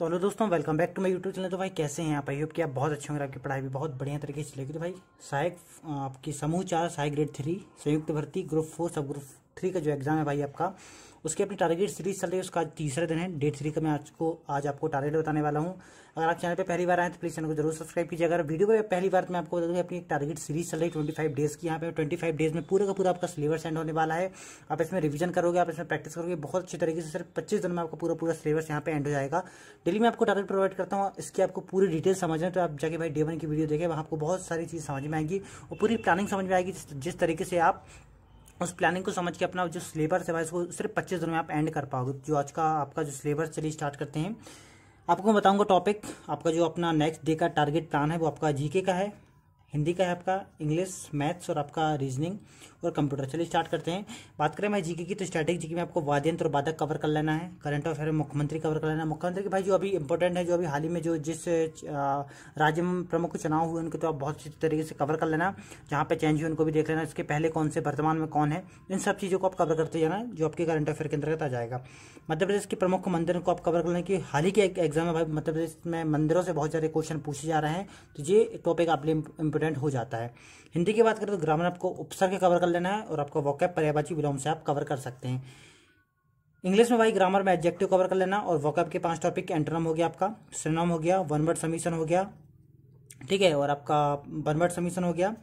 तो हेलो दोस्तों welcome back to my YouTube channel तो भाई कैसे हैं आप आई होप कि आप बहुत अच्छे होंगे आपकी पढ़ाई भी बहुत बढ़िया तरीके से चलेगी तो भाई सहायक आपकी समूह चार सहायक ग्रेड थ्री संयुक्त भर्ती ग्रुप फोर सब ग्रुप थ्री का जो एग्जाम है भाई आपका उसकी अपनी टारगेट सीरीज चल रही है उसका तीसरे दिन है डेट थ्री का मैं आज को आज आपको टारगेट बताने वाला हूँ अगर आप चैनल पर पहली बार आए तो प्लीज़ चैनल को जरूर सब्सक्राइब कीजिए अगर वीडियो पर पहली बार मैं आपको बता दूँगी अपनी टारगेट सीरीज चल रही है ट्वेंटी फाइव डेज़ की यहाँ पे ट्वेंटी फाइव डेज़ में पूरा का पूरा आपका सिलेबस एंड होने वाला है आप इसमें रिविजन करोगे आप इसमें प्रैक्टिस करोगे बहुत अच्छी तरीके से सिर्फ पच्चीस दिन में आपका पूरा पूरा सिलेबस यहाँ पे एंड हो जाएगा डेली मैं आपको टारगेट प्रोवाइड करता हूँ इसकी आपको पूरी डिटेल समझना तो आप जाके भाई डे वन की वीडियो देखें वहाँ आपको बहुत सारी चीज़ समझ में आएगी और पूरी प्लानिंग समझ में आएगी जिस तरीके से आप उस प्लानिंग को समझ के अपना जो सिलेबस है उसको सिर्फ पच्चीस दिनों में आप एंड कर पाओगे जो आज का आपका जो सिलेबस चलिए स्टार्ट करते हैं आपको मैं बताऊंगा टॉपिक आपका जो अपना नेक्स्ट डे का टारगेट प्लान है वो आपका जीके का है हिंदी का है आपका इंग्लिश मैथ्स और आपका रीजनिंग और कंप्यूटर चलिए स्टार्ट करते हैं बात करें मैं जीके की तो स्टैटिक जीके में आपको वाद्यंत्र और बाधक कवर कर लेना है करंट अफेयर में मुख्यमंत्री कवर कर लेना है मुख्यमंत्री के भाई जो अभी इंपॉर्टेंट है जो अभी हाल ही में जो जिस राज्य में प्रमुख चुनाव हुए उनके तो आप बहुत अच्छी तरीके से कवर कर लेना जहाँ पर चेंज हुए उनको भी देख लेना इसके पहले कौन से वर्तमान में कौन है इन सब चीज़ों को आप कवर करते जाना जो आपके करंट अफेयर के अंतर्गत आ जाएगा मध्य प्रदेश के प्रमुख मंदिरों को आप कवर कर लेना कि हाल ही के एग्जाम में भाई मध्य प्रदेश में मंदिरों से बहुत सारे क्वेश्चन पूछे जा रहे हैं तो ये टॉपिक आप कॉन्फिडेंट हो जाता है हिंदी की बात करें तो ग्रामर आपको उपसर्ग कवर कर लेना है और आपका वॉकैप पर्यायवाची विलोम से आप कवर कर सकते हैं इंग्लिश में भाई ग्रामर में एडजेक्टिव कवर कर लेना और वॉकअप के पांच टॉपिक एंट्रोनम हो गया आपका सिनोम हो गया वन वर्ड समीशन हो गया ठीक है और आपका वन वर्ड समीशन हो गया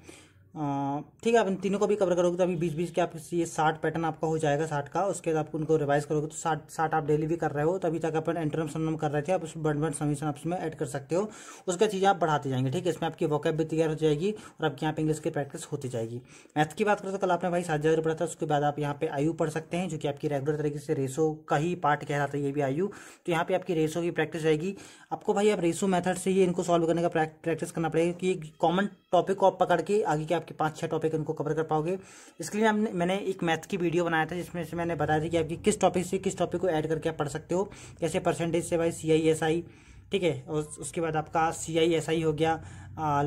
ठीक है आप इन तीनों को भी कवर करोगे तो अभी बीस बीस के आप ये साठ पैटर्न आपका हो जाएगा साठ का उसके बाद आप उनको रिवाइज करोगे तो साठ साठ आप डेली भी कर रहे हो तो अभी तक अपन इंटरम सम कर रहे थे आप उसमें बर्ड बर्ड समीशन आप उसमें ऐड कर सकते हो उसके चीज़ें आप बढ़ाते जाएंगे ठीक है इसमें आपकी वॉकअप भी तैयार हो जाएगी और आपकी यहाँ पे इंग्लिश की प्रैक्टिस होती जाएगी मैथ की बात करें तो कल आपने भाई सात हज़ार पढ़ा था उसके बाद आप यहाँ पे आयु पढ़ सकते हैं जो कि आपकी रेगुलर तरीके से रेसो का ही पार्ट कह रहा था ये भी आयु तो यहाँ पर आपकी रेसो की प्रैक्टिस रहेगी आपको भाई आप रेसो मैथड से ही इनको सॉल्व करने का प्रैक्टिस करना पड़ेगा कि कॉमन टॉपिक को आप पकड़ के आगे के आप आपके पाँच छः टॉपिक उनको कवर कर पाओगे इसके लिए हमने मैंने एक मैथ की वीडियो बनाया था जिसमें से मैंने बताया था कि आपकी किस टॉपिक से किस टॉपिक को ऐड करके आप पढ़ सकते हो जैसे परसेंटेज से भाई सी आई एस आई ठीक है और उसके बाद आपका सी आई एस आई हो गया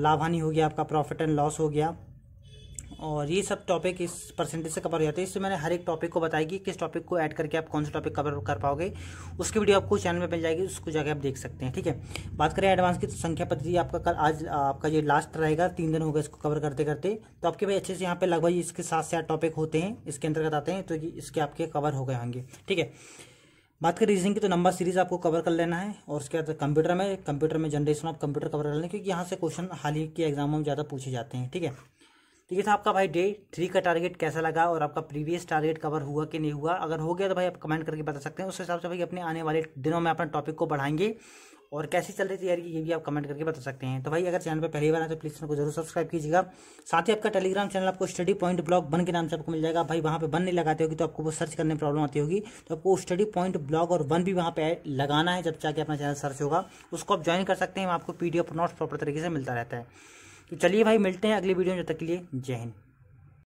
लाभ हानि हो गया आपका प्रॉफिट एंड लॉस हो गया और ये सब टॉपिक इस परसेंटेज से कवर हो जाते हैं इसमें मैंने हर एक टॉपिक को बताया कि किस टॉपिक को ऐड करके आप कौन सा टॉपिक कवर कर पाओगे उसकी वीडियो आपको चैनल में मिल जाएगी उसको जाके आप देख सकते हैं ठीक है बात करें एडवांस की तो संख्या पद्धति आपका कल आज आपका ये लास्ट रहेगा तीन दिन होगा इसको कवर करते करते तो आपके भाई अच्छे से यहाँ पे लगभग इसके सात से आठ टॉपिक होते हैं इसके अंतर्गत आते हैं तो इसके आपके कवर हो गए होंगे ठीक है बात करें रीजनिंग की तो नंबर सीरीज आपको कवर कर लेना है और उसके बाद कंप्यूटर में कंप्यूटर में जनरेशन ऑफ कंप्यूटर कवर कर लेना क्योंकि यहाँ से क्वेश्चन हाल ही के एग्जामों में ज़्यादा पूछे जाते हैं ठीक है तो ये था आपका भाई डे थ्री का टारगेट कैसा लगा और आपका प्रीवियस टारगेट कवर हुआ कि नहीं हुआ अगर हो गया तो भाई आप कमेंट करके बता सकते हैं उस हिसाब से भाई अपने आने वाले दिनों में अपने टॉपिक को बढ़ाएंगे और कैसी चल रही तैयारी ये भी आप कमेंट करके बता सकते हैं तो भाई अगर चैनल पर पहली बार आए तो प्लीज़ चैनल को जरूर सब्सक्राइब कीजिएगा साथ ही आपका टेलीग्राम चैनल आपको स्टडी पॉइंट ब्लॉग बन के नाम से आपको मिल जाएगा भाई वहाँ पे बन नहीं लगाते होगी तो आपको वो सर्च करने में प्रॉब्लम आती होगी तो आपको स्टडी पॉइंट ब्लॉग और वन भी वहाँ पर लगाना है जब जाके अपना चैनल सर्च होगा उसको आप ज्वाइन कर सकते हैं आपको पी डी नोट्स प्रॉपर तरीके से मिलता रहता है तो चलिए भाई मिलते हैं अगले वीडियो में जब तक के लिए जय हिंद